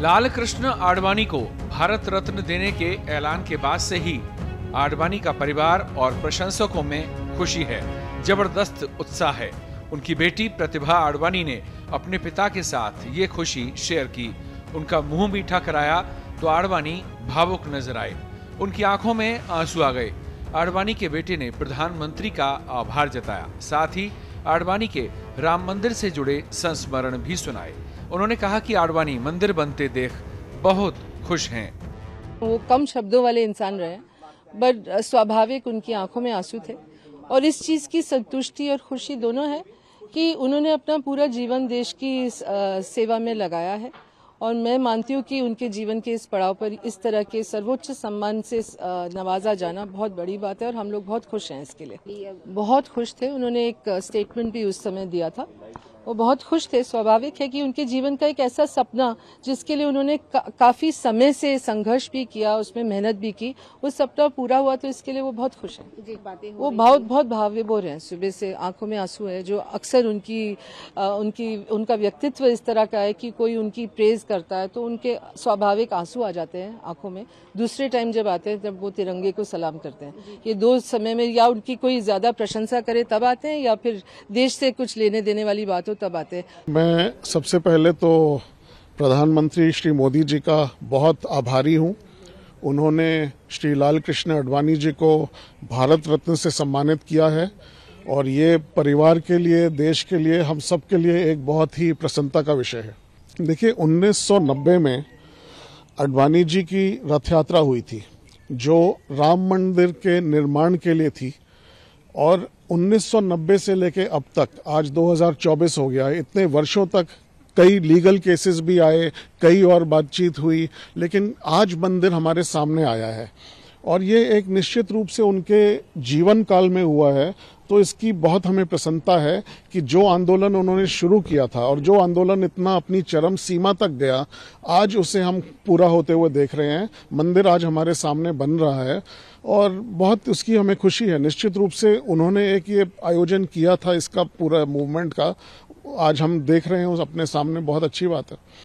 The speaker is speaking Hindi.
लाल कृष्ण आडवाणी को भारत रत्न देने के ऐलान के बाद से ही आडवाणी का परिवार और प्रशंसकों में खुशी है जबरदस्त उत्साह है उनकी बेटी प्रतिभा आडवाणी ने अपने पिता के साथ ये खुशी शेयर की उनका मुंह मीठा कराया तो आडवाणी भावुक नजर आए उनकी आंखों में आंसू आ गए आडवाणी के बेटे ने प्रधानमंत्री का आभार जताया साथ ही आडवाणी के राम मंदिर से जुड़े संस्मरण भी सुनाए उन्होंने कहा कि आडवाणी मंदिर बनते देख बहुत खुश हैं वो कम शब्दों वाले इंसान रहे बट स्वाभाविक उनकी आंखों में आंसू थे और इस चीज़ की संतुष्टि और खुशी दोनों है कि उन्होंने अपना पूरा जीवन देश की सेवा में लगाया है और मैं मानती हूँ कि उनके जीवन के इस पड़ाव पर इस तरह के सर्वोच्च सम्मान से नवाजा जाना बहुत बड़ी बात है और हम लोग बहुत खुश हैं इसके लिए बहुत खुश थे उन्होंने एक स्टेटमेंट भी उस समय दिया था वो बहुत खुश थे स्वाभाविक है कि उनके जीवन का एक ऐसा सपना जिसके लिए उन्होंने का, काफ़ी समय से संघर्ष भी किया उसमें मेहनत भी की वो सपना पूरा हुआ तो इसके लिए वो बहुत खुश है वो बहुत बहुत रहे हैं सुबह से आंखों में आंसू है जो अक्सर उनकी आ, उनकी उनका व्यक्तित्व इस तरह का है कि कोई उनकी प्रेज करता है तो उनके स्वाभाविक आंसू आ जाते हैं आंखों में दूसरे टाइम जब आते हैं तब वो तिरंगे को सलाम करते हैं ये दो समय में या उनकी कोई ज़्यादा प्रशंसा करे तब आते हैं या फिर देश से कुछ लेने देने वाली बात तो तब आते मैं सबसे पहले तो प्रधानमंत्री श्री मोदी जी का बहुत आभारी हूँ उन्होंने श्री लाल कृष्ण अडवाणी जी को भारत रत्न से सम्मानित किया है और ये परिवार के लिए देश के लिए हम सब के लिए एक बहुत ही प्रसन्नता का विषय है देखिए 1990 में अडवाणी जी की रथ यात्रा हुई थी जो राम मंदिर के निर्माण के लिए थी और 1990 से लेके अब तक आज 2024 हो गया है इतने वर्षों तक कई लीगल केसेस भी आए कई और बातचीत हुई लेकिन आज मंदिर हमारे सामने आया है और ये एक निश्चित रूप से उनके जीवन काल में हुआ है तो इसकी बहुत हमें प्रसन्नता है कि जो आंदोलन उन्होंने शुरू किया था और जो आंदोलन इतना अपनी चरम सीमा तक गया आज उसे हम पूरा होते हुए देख रहे हैं मंदिर आज हमारे सामने बन रहा है और बहुत उसकी हमें खुशी है निश्चित रूप से उन्होंने एक ये आयोजन किया था इसका पूरा मूवमेंट का आज हम देख रहे हैं अपने सामने बहुत अच्छी बात है